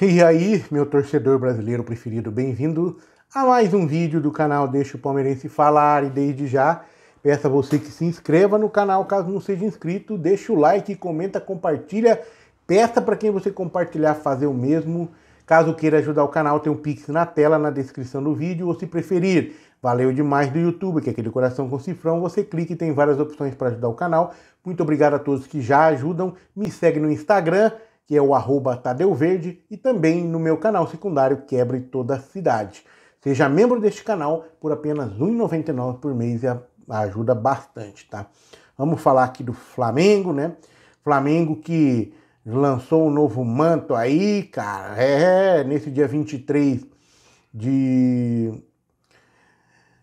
E aí, meu torcedor brasileiro preferido, bem-vindo a mais um vídeo do canal Deixa o Palmeirense Falar. E desde já, peço a você que se inscreva no canal caso não seja inscrito, deixa o like, comenta, compartilha, peça para quem você compartilhar fazer o mesmo. Caso queira ajudar o canal, tem um Pix na tela, na descrição do vídeo, ou se preferir, valeu demais do YouTube, que é aquele coração com cifrão, você clica e tem várias opções para ajudar o canal. Muito obrigado a todos que já ajudam, me segue no Instagram, que é o arroba Tadeu Verde, e também no meu canal secundário quebra em Toda a Cidade. Seja membro deste canal por apenas R$ 1,99 por mês e ajuda bastante, tá? Vamos falar aqui do Flamengo, né? Flamengo que lançou um novo manto aí, cara. É, nesse dia 23 de,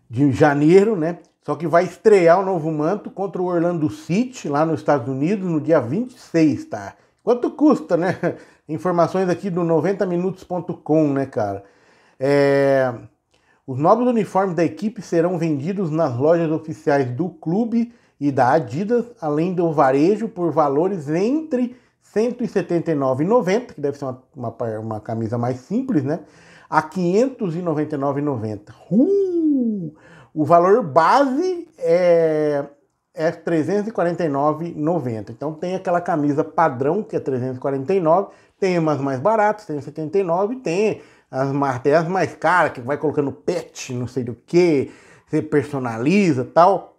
de janeiro, né? Só que vai estrear o novo manto contra o Orlando City, lá nos Estados Unidos, no dia 26, tá? Quanto custa, né? Informações aqui do 90minutos.com, né, cara? É... Os novos uniformes da equipe serão vendidos nas lojas oficiais do clube e da Adidas, além do varejo, por valores entre R$ 179,90, que deve ser uma, uma, uma, camisa mais simples, né? A R$ 599,90. Uh! O valor base é é 349,90. Então tem aquela camisa padrão que é 349, tem umas mais baratas, tem 79, tem as martelas mais caras que vai colocando pet, não sei do que, você personaliza, tal.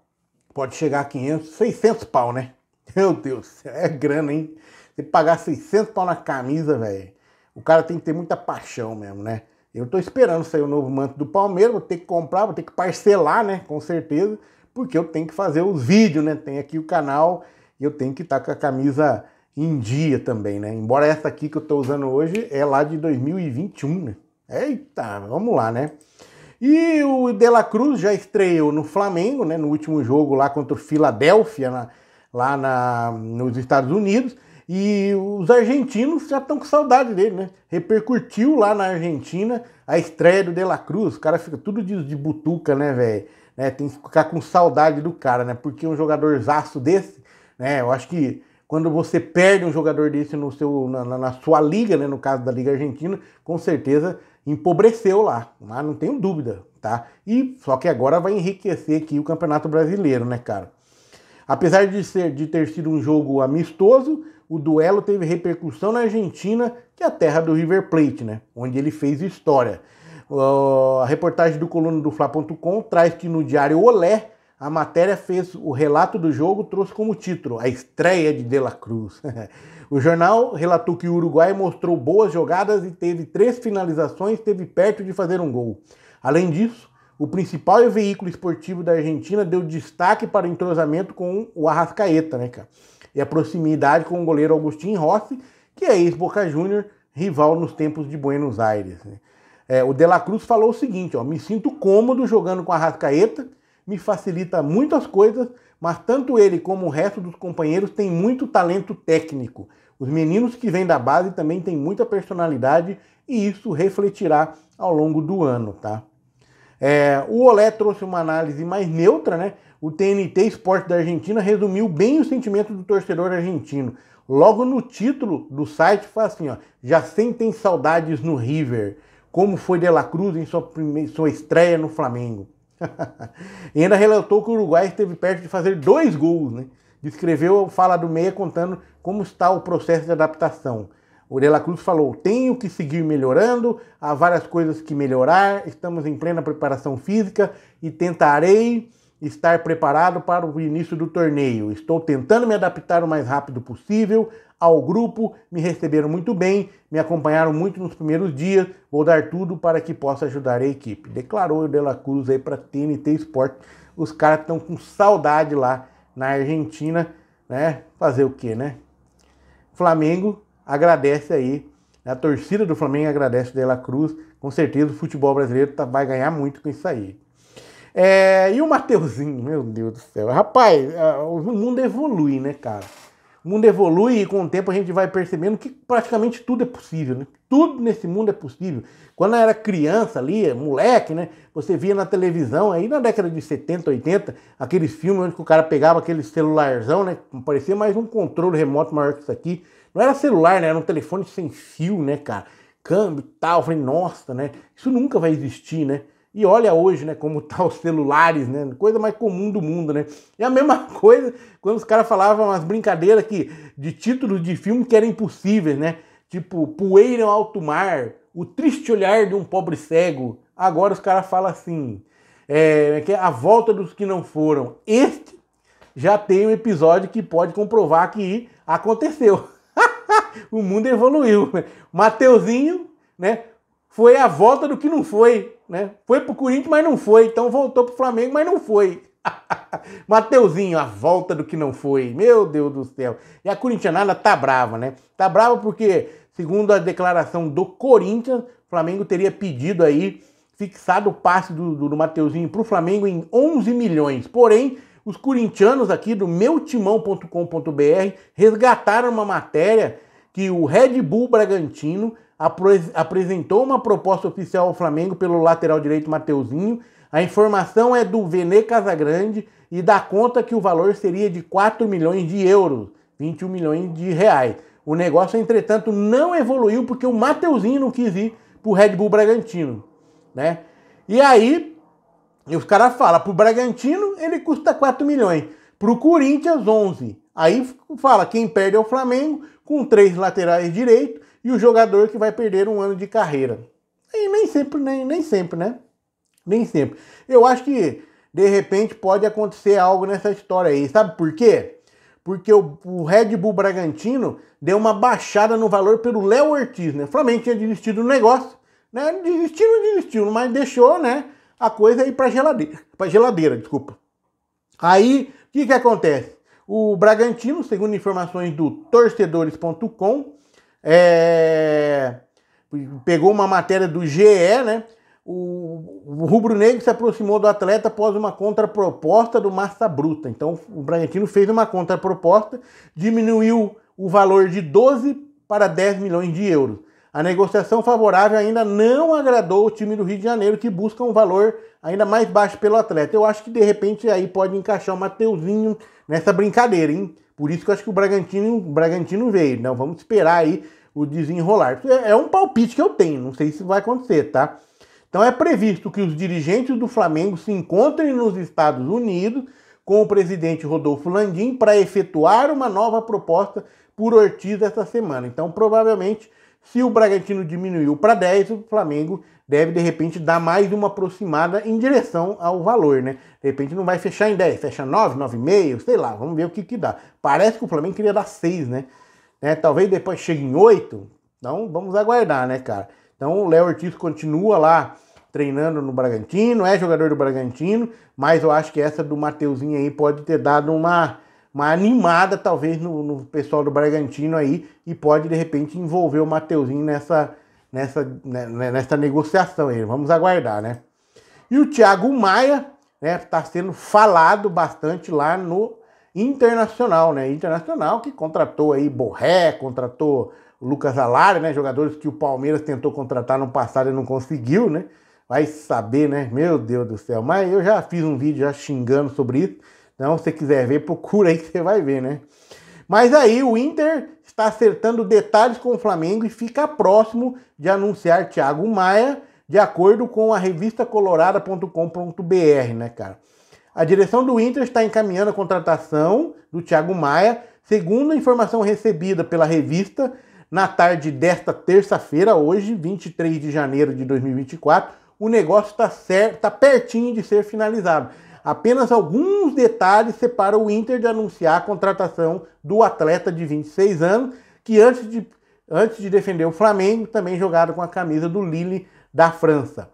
Pode chegar a 500, 600 pau, né? Meu Deus, é grana, hein? Você pagar 600 pau na camisa, velho. O cara tem que ter muita paixão mesmo, né? Eu tô esperando sair o novo manto do Palmeiras, vou ter que comprar, vou ter que parcelar, né? Com certeza porque eu tenho que fazer os vídeos, né? Tem aqui o canal e eu tenho que estar tá com a camisa em dia também, né? Embora essa aqui que eu estou usando hoje é lá de 2021, né? Eita, vamos lá, né? E o De La Cruz já estreou no Flamengo, né? No último jogo lá contra o Filadélfia, na, lá na, nos Estados Unidos. E os argentinos já estão com saudade dele, né? Repercutiu lá na Argentina a estreia do De La Cruz. O cara fica tudo de, de butuca, né, velho? né? Tem que ficar com saudade do cara, né? Porque um jogador zaço desse, né? Eu acho que quando você perde um jogador desse no seu, na, na sua liga, né? No caso da Liga Argentina, com certeza empobreceu lá, não tenho dúvida, tá? E só que agora vai enriquecer aqui o Campeonato Brasileiro, né, cara? Apesar de, ser, de ter sido um jogo amistoso, o duelo teve repercussão na Argentina, que é a terra do River Plate, né? Onde ele fez história a reportagem do coluna do Fla.com traz que no diário Olé, a matéria fez o relato do jogo, trouxe como título a estreia de De La Cruz. o jornal relatou que o Uruguai mostrou boas jogadas e teve três finalizações, esteve perto de fazer um gol. Além disso, o principal veículo esportivo da Argentina deu destaque para o entrosamento com o Arrascaeta, né, cara? E a proximidade com o goleiro Agustin Rossi, que é ex-Boca Júnior, rival nos tempos de Buenos Aires. Né? É, o De La Cruz falou o seguinte: ó, me sinto cômodo jogando com a Rascaeta, me facilita muitas coisas, mas tanto ele como o resto dos companheiros têm muito talento técnico. Os meninos que vêm da base também têm muita personalidade e isso refletirá ao longo do ano, tá? É, o Olé trouxe uma análise mais neutra, né? O TNT Esporte da Argentina resumiu bem o sentimento do torcedor argentino. Logo no título do site fala assim, ó, já sentem saudades no River como foi De La Cruz em sua, primeira, sua estreia no Flamengo. e ainda relatou que o Uruguai esteve perto de fazer dois gols. Né? Descreveu a fala do Meia contando como está o processo de adaptação. O De La Cruz falou: tenho que seguir melhorando, há várias coisas que melhorar, estamos em plena preparação física e tentarei estar preparado para o início do torneio. Estou tentando me adaptar o mais rápido possível, ao grupo, me receberam muito bem, me acompanharam muito nos primeiros dias. Vou dar tudo para que possa ajudar a equipe. Declarou o De Cruz aí para TNT Sport. Os caras estão com saudade lá na Argentina, né? Fazer o quê, né? Flamengo agradece aí, né? a torcida do Flamengo agradece o De Cruz. Com certeza o futebol brasileiro tá, vai ganhar muito com isso aí. É, e o Mateuzinho, meu Deus do céu. Rapaz, o mundo evolui, né, cara? o mundo evolui e com o tempo a gente vai percebendo que praticamente tudo é possível, né? Tudo nesse mundo é possível. Quando eu era criança ali, moleque, né? Você via na televisão, aí na década de 70, 80, aqueles filmes onde o cara pegava aquele celularzão, né? Parecia mais um controle remoto maior que isso aqui. Não era celular, né? Era um telefone sem fio, né, cara? Câmbio e tal. Eu falei, nossa, né? Isso nunca vai existir, né? E olha hoje, né, como tá os celulares, né, coisa mais comum do mundo, né? É a mesma coisa quando os caras falavam as brincadeiras que, de títulos de filme que eram impossíveis, né? Tipo, Poeira ao Alto Mar, O Triste Olhar de um Pobre Cego. Agora os caras falam assim, é, é, que é A Volta dos Que Não Foram. Este já tem um episódio que pode comprovar que aconteceu. o mundo evoluiu. Mateuzinho, né, foi a volta do que não foi né? Foi pro Corinthians, mas não foi. Então voltou pro Flamengo, mas não foi. Mateuzinho, a volta do que não foi. Meu Deus do céu. E a corintianada tá brava, né? Tá brava porque, segundo a declaração do Corinthians, o Flamengo teria pedido aí, fixado o passe do, do, do Mateuzinho pro Flamengo em 11 milhões. Porém, os corintianos aqui do meutimão.com.br resgataram uma matéria que o Red Bull Bragantino apresentou uma proposta oficial ao Flamengo pelo lateral direito Mateuzinho. A informação é do Vene Casagrande e dá conta que o valor seria de 4 milhões de euros, 21 milhões de reais. O negócio, entretanto, não evoluiu porque o Mateuzinho não quis ir pro Red Bull Bragantino, né? E aí, e os caras falam, pro Bragantino ele custa 4 milhões, pro Corinthians 11. Aí fala, quem perde é o Flamengo, com três laterais direitos, e o jogador que vai perder um ano de carreira. E nem sempre, nem, nem sempre, né? Nem sempre. Eu acho que de repente pode acontecer algo nessa história aí. Sabe por quê? Porque o, o Red Bull Bragantino deu uma baixada no valor pelo Léo Ortiz, né? O Flamengo tinha desistido do negócio, né? Desistiu, desistiu, mas deixou, né? A coisa aí para geladeira, para geladeira, desculpa. Aí, o que que acontece? O Bragantino, segundo informações do torcedores.com, é, pegou uma matéria do GE, né? O, o rubro-negro se aproximou do atleta após uma contraproposta do Massa Bruta. Então, o Bragantino fez uma contraproposta, diminuiu o valor de 12 para 10 milhões de euros. A negociação favorável ainda não agradou o time do Rio de Janeiro, que busca um valor ainda mais baixo pelo atleta. Eu acho que de repente aí pode encaixar o Mateuzinho nessa brincadeira, hein? Por isso que eu acho que o Bragantino, o Bragantino veio. Não, vamos esperar aí o desenrolar. É, é um palpite que eu tenho, não sei se vai acontecer, tá? Então é previsto que os dirigentes do Flamengo se encontrem nos Estados Unidos com o presidente Rodolfo Landim para efetuar uma nova proposta por Ortiz essa semana. Então provavelmente se o Bragantino diminuiu para 10, o Flamengo deve de repente dar mais uma aproximada em direção ao valor, né? De repente não vai fechar em 10, fecha 9, 9,5, sei lá, vamos ver o que que dá. Parece que o Flamengo queria dar 6, né? né? Talvez depois chegue em 8. Então vamos aguardar, né, cara? Então o Léo Ortiz continua lá treinando no Bragantino, é jogador do Bragantino, mas eu acho que essa do Mateuzinho aí pode ter dado uma uma animada, talvez, no, no, pessoal do Bragantino aí e pode, de repente, envolver o Mateuzinho nessa, nessa, né, né, nessa negociação aí. Vamos aguardar, né? E o Thiago Maia, né, tá sendo falado bastante lá no Internacional, né? Internacional que contratou aí Borré, contratou Lucas Alara, né? Jogadores que o Palmeiras tentou contratar no passado e não conseguiu, né? Vai saber, né? Meu Deus do céu. Mas eu já fiz um vídeo já xingando sobre isso. Então, se você quiser ver, procura aí que você vai ver, né? Mas aí o Inter está acertando detalhes com o Flamengo e fica próximo de anunciar Thiago Maia, de acordo com a revista colorada.com.br, né, cara? A direção do Inter está encaminhando a contratação do Thiago Maia, segundo a informação recebida pela revista na tarde desta terça-feira, hoje, 23 de janeiro de 2024. O negócio está tá pertinho de ser finalizado. Apenas alguns detalhes separam o Inter de anunciar a contratação do atleta de 26 anos, que antes de, antes de defender o Flamengo também jogava com a camisa do Lille da França.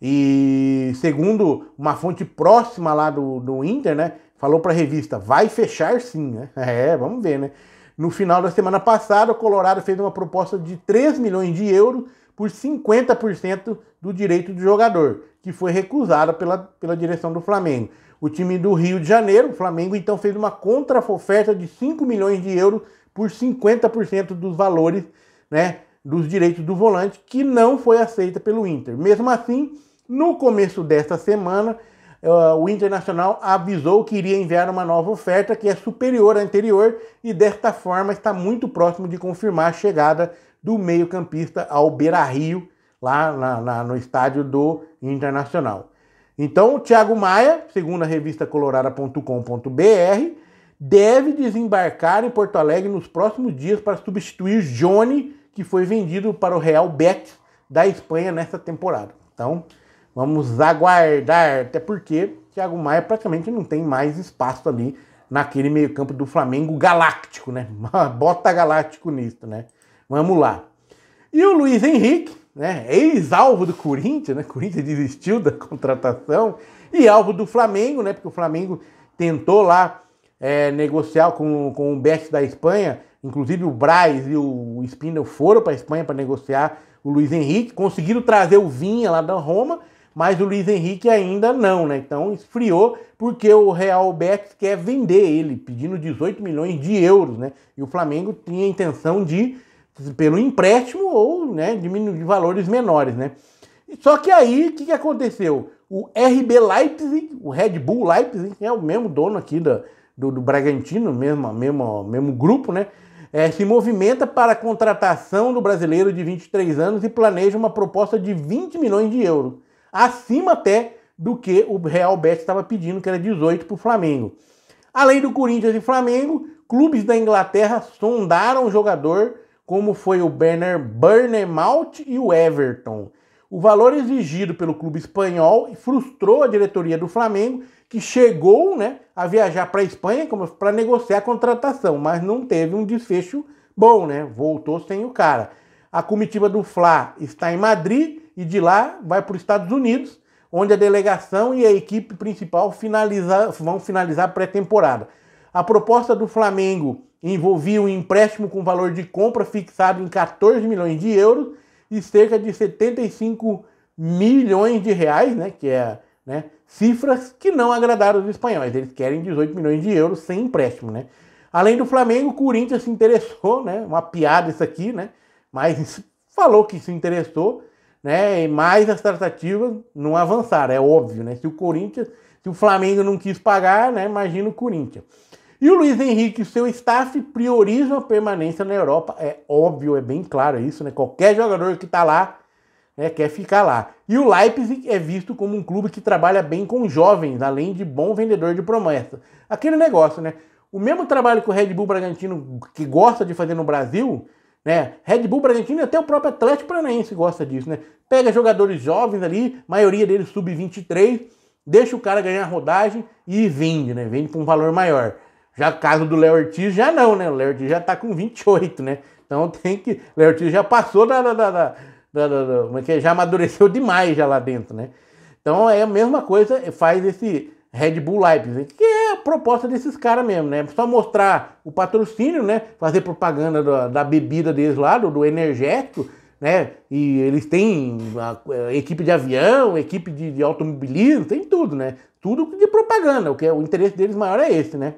E segundo uma fonte próxima lá do, do Inter, né, falou para a revista, vai fechar sim, né? É, vamos ver, né? No final da semana passada, o Colorado fez uma proposta de 3 milhões de euros por 50% do direito do jogador que foi recusada pela, pela direção do Flamengo. O time do Rio de Janeiro, o Flamengo, então fez uma contra-oferta de 5 milhões de euros por 50% dos valores né, dos direitos do volante, que não foi aceita pelo Inter. Mesmo assim, no começo desta semana, eh, o Internacional avisou que iria enviar uma nova oferta que é superior à anterior e desta forma está muito próximo de confirmar a chegada do meio-campista ao Beira-Rio lá na, na, no estádio do Internacional. Então, o Thiago Maia, segundo a revista colorada.com.br, deve desembarcar em Porto Alegre nos próximos dias para substituir Johnny, que foi vendido para o Real Betis da Espanha nesta temporada. Então, vamos aguardar, até porque Thiago Maia praticamente não tem mais espaço ali naquele meio-campo do Flamengo galáctico, né? Bota galáctico nisso, né? Vamos lá. E o Luiz Henrique, né, ex-alvo do Corinthians, né? O Corinthians desistiu da contratação e alvo do Flamengo, né? Porque o Flamengo tentou lá é, negociar com, com o Betis da Espanha, inclusive o Braz e o Spindle foram para a Espanha para negociar o Luiz Henrique, conseguiram trazer o Vinha lá da Roma, mas o Luiz Henrique ainda não, né? Então esfriou porque o Real Betis quer vender ele, pedindo 18 milhões de euros, né? E o Flamengo tinha a intenção de pelo empréstimo ou né, de valores menores. Né? Só que aí, o que, que aconteceu? O RB Leipzig, o Red Bull Leipzig, que é o mesmo dono aqui da, do, do Bragantino, mesmo, mesmo, mesmo grupo, né? É, se movimenta para a contratação do brasileiro de 23 anos e planeja uma proposta de 20 milhões de euros, acima até do que o Real Betis estava pedindo, que era 18 para o Flamengo. Além do Corinthians e Flamengo, clubes da Inglaterra sondaram o jogador como foi o Berner Burnemouth e o Everton. O valor exigido pelo clube espanhol frustrou a diretoria do Flamengo, que chegou né, a viajar para a Espanha para negociar a contratação, mas não teve um desfecho bom, né? Voltou sem o cara. A comitiva do Fla está em Madrid e de lá vai para os Estados Unidos, onde a delegação e a equipe principal vão finalizar a pré-temporada. A proposta do Flamengo envolvia um empréstimo com valor de compra fixado em 14 milhões de euros e cerca de 75 milhões de reais, né, que é né, cifras que não agradaram os espanhóis. Eles querem 18 milhões de euros sem empréstimo, né? Além do Flamengo, o Corinthians se interessou, né? Uma piada isso aqui, né? Mas falou que se interessou, né? E mais as tratativas não avançaram, é óbvio, né? Se o Corinthians, se o Flamengo não quis pagar, né? Imagina o Corinthians. E o Luiz Henrique e seu staff priorizam a permanência na Europa. É óbvio, é bem claro isso, né? Qualquer jogador que está lá né, quer ficar lá. E o Leipzig é visto como um clube que trabalha bem com jovens, além de bom vendedor de promessas. Aquele negócio, né? O mesmo trabalho que o Red Bull Bragantino que gosta de fazer no Brasil, né? Red Bull Bragantino e até o próprio Atlético Paranaense gosta disso, né? Pega jogadores jovens ali, maioria deles sub-23, deixa o cara ganhar rodagem e vende, né? Vende com um valor maior. Já caso do Léo Ortiz, já não, né? O Léo Ortiz já tá com 28, né? Então tem que. O Léo Ortiz já passou da. da, da, da, da, da como é que é? Já amadureceu demais já lá dentro, né? Então é a mesma coisa, faz esse Red Bull Leipzig, que é a proposta desses caras mesmo, né? Só mostrar o patrocínio, né? Fazer propaganda da, da bebida deles lá, do, do energético, né? E eles têm a, a equipe de avião, equipe de, de automobilismo, tem tudo, né? Tudo de propaganda, o que é, o interesse deles maior é esse, né?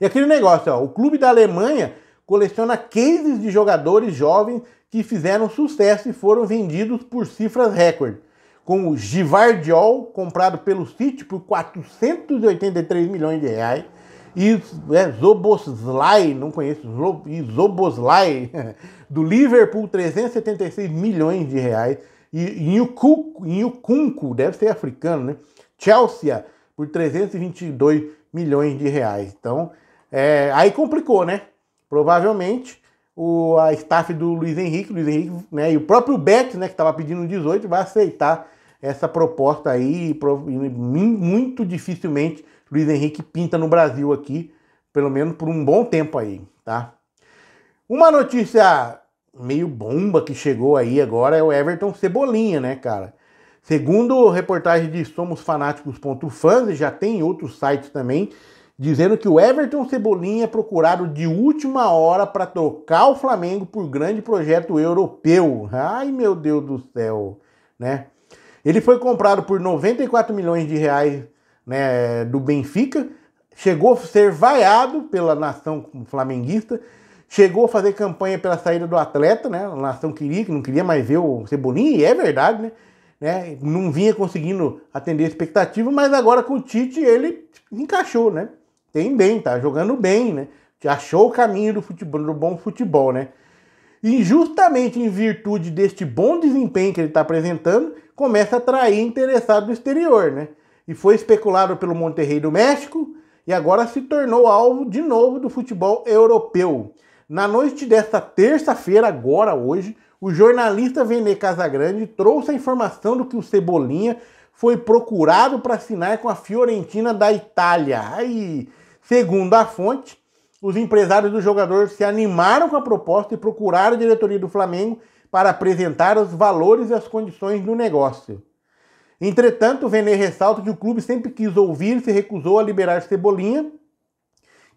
E aquele negócio, ó, o clube da Alemanha coleciona cases de jogadores jovens que fizeram sucesso e foram vendidos por cifras recorde, como Givardiol, comprado pelo City por 483 milhões de reais, e é, Zoboslai, não conheço, Zoboslai, do Liverpool, 376 milhões de reais, e Nkunku, deve ser africano, né? Chelsea, por 322 milhões de reais. Então, é, aí complicou, né? Provavelmente o a staff do Luiz Henrique, Luiz Henrique, né, e o próprio Beto, né, que estava pedindo 18, vai aceitar essa proposta aí, muito dificilmente Luiz Henrique pinta no Brasil aqui, pelo menos por um bom tempo aí, tá? Uma notícia meio bomba que chegou aí agora é o Everton Cebolinha, né, cara? Segundo reportagem de somosfanáticos.fans, já tem outros sites também, dizendo que o Everton Cebolinha é procurado de última hora para trocar o Flamengo por grande projeto europeu. Ai, meu Deus do céu, né? Ele foi comprado por 94 milhões de reais né, do Benfica, chegou a ser vaiado pela nação flamenguista, chegou a fazer campanha pela saída do atleta, né? A nação queria, que não queria mais ver o Cebolinha, e é verdade, né? né? Não vinha conseguindo atender a expectativa, mas agora com o Tite ele encaixou, né? tem bem, tá jogando bem, né? achou o caminho do, futebol, do bom futebol, né? E justamente em virtude deste bom desempenho que ele está apresentando, começa a atrair interessado do exterior, né? E foi especulado pelo Monterrey do México e agora se tornou alvo de novo do futebol europeu. Na noite desta terça-feira, agora hoje, o jornalista Vene Casagrande trouxe a informação do que o Cebolinha foi procurado para assinar com a Fiorentina da Itália. Aí, Segundo a fonte, os empresários do jogador se animaram com a proposta e procuraram a diretoria do Flamengo para apresentar os valores e as condições do negócio. Entretanto, o Vene ressalta que o clube sempre quis ouvir e se recusou a liberar Cebolinha,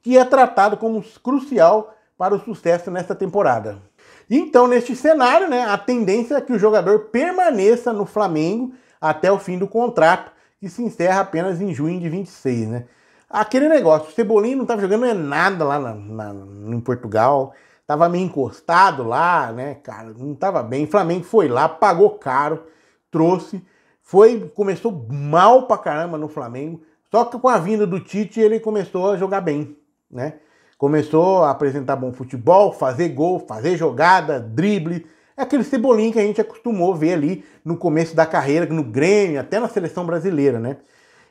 que é tratado como crucial para o sucesso nesta temporada. Então, neste cenário, né, a tendência é que o jogador permaneça no Flamengo até o fim do contrato, que se encerra apenas em junho de 26, né? Aquele negócio, o Cebolinha não estava jogando nada lá na, na, em Portugal, estava meio encostado lá, né, cara, não estava bem. O Flamengo foi lá, pagou caro, trouxe, foi, começou mal pra caramba no Flamengo, só que com a vinda do Tite ele começou a jogar bem, né? Começou a apresentar bom futebol, fazer gol, fazer jogada, drible, é aquele cebolinho que a gente acostumou ver ali no começo da carreira, no Grêmio, até na seleção brasileira, né?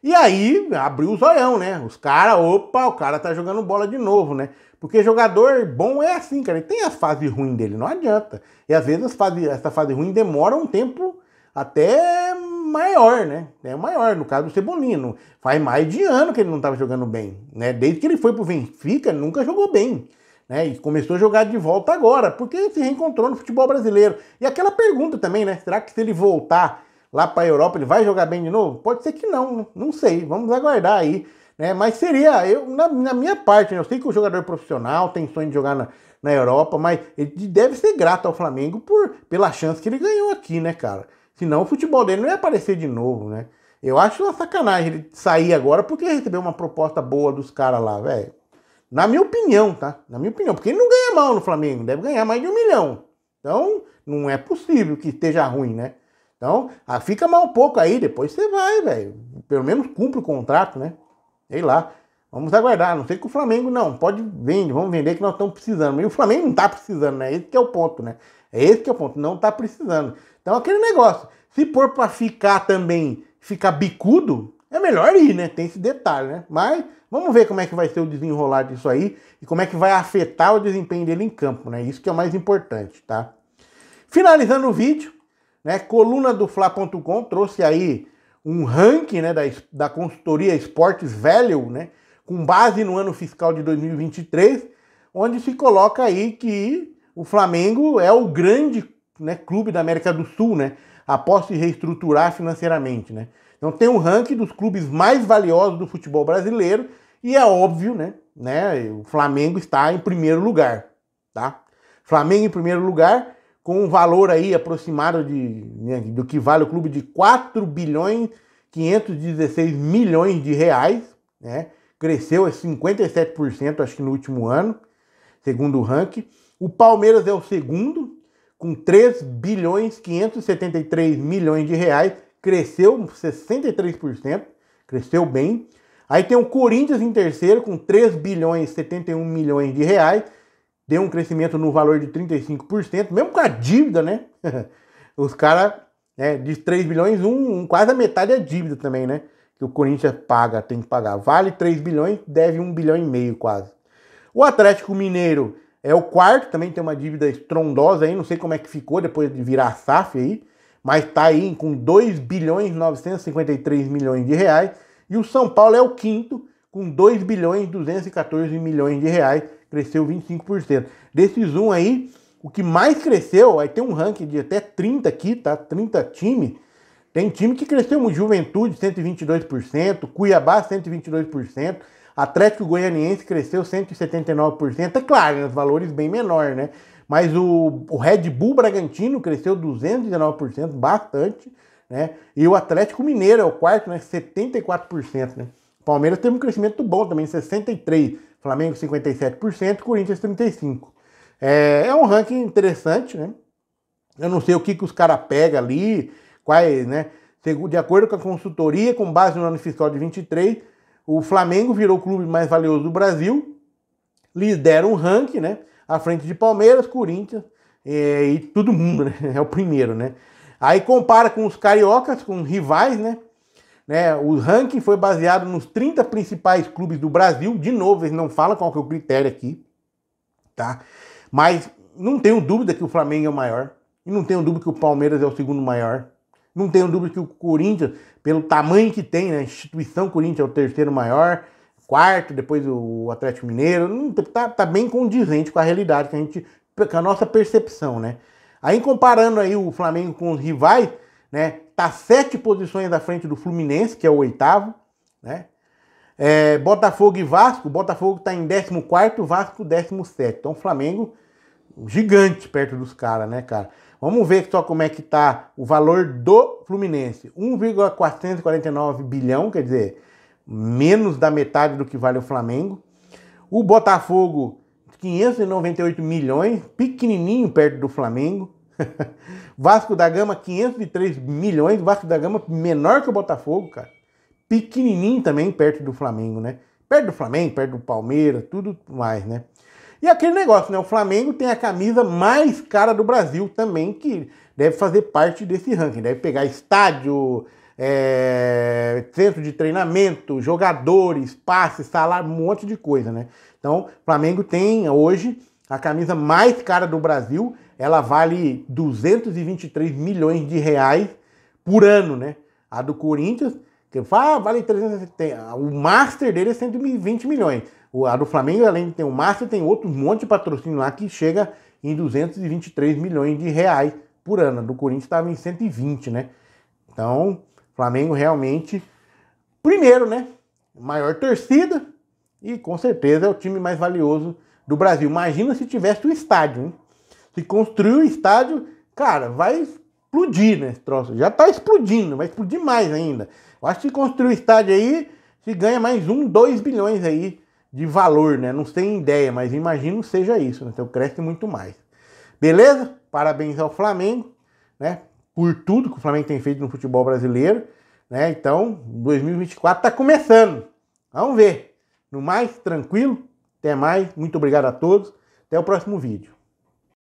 E aí abriu o zoião, né? Os caras, opa, o cara tá jogando bola de novo, né? Porque jogador bom é assim, cara. Ele tem as fases ruins dele, não adianta. E às vezes fase, essa fase ruim demora um tempo até maior, né? É maior, no caso do Cebolino. Faz mais de ano que ele não estava jogando bem, né? Desde que ele foi pro Benfica, nunca jogou bem. Né, e começou a jogar de volta agora, porque se reencontrou no futebol brasileiro. E aquela pergunta também, né? Será que se ele voltar lá para a Europa, ele vai jogar bem de novo? Pode ser que não, não sei, vamos aguardar aí. Né? Mas seria, eu, na, na minha parte, né? eu sei que o jogador profissional tem sonho de jogar na, na Europa, mas ele deve ser grato ao Flamengo por, pela chance que ele ganhou aqui, né, cara? Senão o futebol dele não ia aparecer de novo, né? Eu acho uma sacanagem ele sair agora porque recebeu uma proposta boa dos caras lá, velho. Na minha opinião, tá? Na minha opinião, porque ele não ganha mal no Flamengo, deve ganhar mais de um milhão. Então, não é possível que esteja ruim, né? Então, ah, fica mal pouco aí, depois você vai, velho. Pelo menos cumpre o contrato, né? Sei lá. Vamos aguardar. Não sei que o Flamengo não, pode vender, vamos vender que nós estamos precisando. E o Flamengo não tá precisando, né? Esse é o ponto, né? É esse que é o ponto, não tá precisando. Então, aquele negócio. Se for para ficar também, ficar bicudo, é melhor ir, né? Tem esse detalhe, né? Mas vamos ver como é que vai ser o desenrolar disso aí e como é que vai afetar o desempenho dele em campo, né? Isso que é o mais importante, tá? Finalizando o vídeo, né? Coluna do Fla.com trouxe aí um ranking né, da, da consultoria Esportes Value, né, com base no ano fiscal de 2023, onde se coloca aí que o Flamengo é o grande né, clube da América do Sul, né, após se reestruturar financeiramente. Né. Então tem um ranking dos clubes mais valiosos do futebol brasileiro e é óbvio, né, né, o Flamengo está em primeiro lugar, tá? Flamengo em primeiro lugar com um valor aí aproximado de, né, do que vale o clube de 4 bilhões 516 milhões de reais, né? Cresceu 57% acho que no último ano, segundo o ranking. O Palmeiras é o segundo com 3 bilhões 573 milhões de reais, cresceu 63%, cresceu bem. Aí tem o Corinthians em terceiro com 3 bilhões 71 milhões de reais tem um crescimento no valor de 35%, mesmo com a dívida, né? Os caras, né, de 3 bilhões, um, um, quase a metade é dívida também, né? Que o Corinthians paga, tem que pagar. Vale 3 bilhões, deve 1 bilhão e meio quase. O Atlético Mineiro é o quarto, também tem uma dívida estrondosa aí, não sei como é que ficou depois de virar SAF aí, mas tá aí com 2 bilhões 953 milhões de reais. E o São Paulo é o quinto, com 2 bilhões 214 milhões de reais cresceu 25%. Desses um aí, o que mais cresceu, aí tem um ranking de até 30 aqui, tá? 30 time. Tem time que cresceu muito, Juventude 122%, Cuiabá 122%, Atlético Goianiense cresceu 179%, é claro, nos né, valores bem menor, né? Mas o, o Red Bull Bragantino cresceu 219%, bastante, né? E o Atlético Mineiro é o quarto, né? 74%, né? Palmeiras teve um crescimento bom também, 63%. Flamengo 57%, Corinthians 35%. É, é um ranking interessante, né? Eu não sei o que, que os caras pegam ali, quais, né? De acordo com a consultoria, com base no ano fiscal de 23, o Flamengo virou o clube mais valioso do Brasil, lidera o ranking, né? À frente de Palmeiras, Corinthians é, e todo mundo, né? É o primeiro, né? Aí compara com os cariocas, com rivais, né? Né? O ranking foi baseado nos 30 principais clubes do Brasil. De novo, eles não falam qual que é o critério aqui, tá? Mas não tenho dúvida que o Flamengo é o maior. E não tenho dúvida que o Palmeiras é o segundo maior. Não tenho dúvida que o Corinthians, pelo tamanho que tem, né? a instituição Corinthians é o terceiro maior, quarto, depois o Atlético Mineiro. Não, tá, tá bem condizente com a realidade que a gente. com a nossa percepção, né? Aí comparando aí o Flamengo com os rivais, né? Tá sete posições à frente do Fluminense, que é o oitavo, né? É, Botafogo e Vasco, Botafogo tá em 14, Vasco 17. Então, Flamengo gigante perto dos caras, né, cara? Vamos ver só como é que tá o valor do Fluminense. 1,449 bilhão, quer dizer, menos da metade do que vale o Flamengo. O Botafogo, 598 milhões, pequenininho perto do Flamengo. Vasco da Gama, 503 milhões. Vasco da Gama, menor que o Botafogo, cara. Pequenininho também, perto do Flamengo, né? Perto do Flamengo, perto do Palmeiras, tudo mais, né? E aquele negócio, né? O Flamengo tem a camisa mais cara do Brasil também, que deve fazer parte desse ranking. Deve pegar estádio, é, centro de treinamento, jogadores, passe, salário, um monte de coisa, né? Então, o Flamengo tem hoje a camisa mais cara do Brasil ela vale 223 milhões de reais por ano, né? A do Corinthians, que fala, ah, vale 370. Ah, o Master dele é 120 milhões. A do Flamengo, além de ter o um Master, tem outro monte de patrocínio lá que chega em 223 milhões de reais por ano. A do Corinthians estava em 120, né? Então, Flamengo realmente, primeiro, né? Maior torcida e com certeza é o time mais valioso do Brasil. Imagina se tivesse o estádio, hein? se construir o estádio, cara, vai explodir, né? Esse troço. Já tá explodindo, vai explodir mais ainda. Eu acho que se construir o estádio aí, se ganha mais um, dois bilhões aí de valor, né? Não tenho ideia, mas imagino seja isso, né? Então cresce muito mais. Beleza? Parabéns ao Flamengo, né? Por tudo que o Flamengo tem feito no futebol brasileiro, né? Então, 2024 tá começando. Vamos ver. No mais, tranquilo. Até mais. Muito obrigado a todos. Até o próximo vídeo.